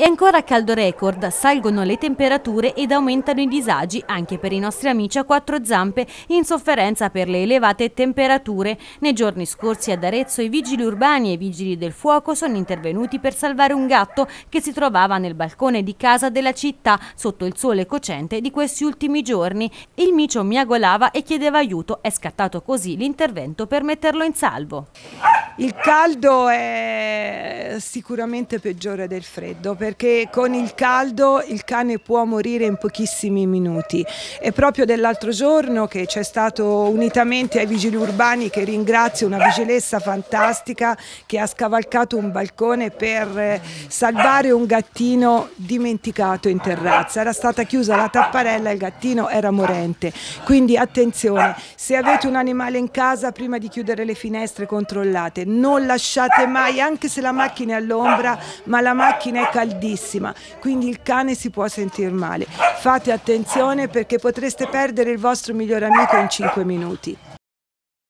E ancora a caldo record, salgono le temperature ed aumentano i disagi anche per i nostri amici a quattro zampe in sofferenza per le elevate temperature. Nei giorni scorsi ad Arezzo i vigili urbani e i vigili del fuoco sono intervenuti per salvare un gatto che si trovava nel balcone di casa della città sotto il sole cocente di questi ultimi giorni. Il micio miagolava e chiedeva aiuto, è scattato così l'intervento per metterlo in salvo. Il caldo è sicuramente peggiore del freddo perché con il caldo il cane può morire in pochissimi minuti. È proprio dell'altro giorno che c'è stato unitamente ai vigili urbani che ringrazio una vigilessa fantastica che ha scavalcato un balcone per eh, salvare un gattino dimenticato in terrazza. Era stata chiusa la tapparella e il gattino era morente. Quindi attenzione, se avete un animale in casa prima di chiudere le finestre controllate non lasciate mai, anche se la macchina è all'ombra, ma la macchina è caldissima, quindi il cane si può sentire male. Fate attenzione perché potreste perdere il vostro miglior amico in 5 minuti.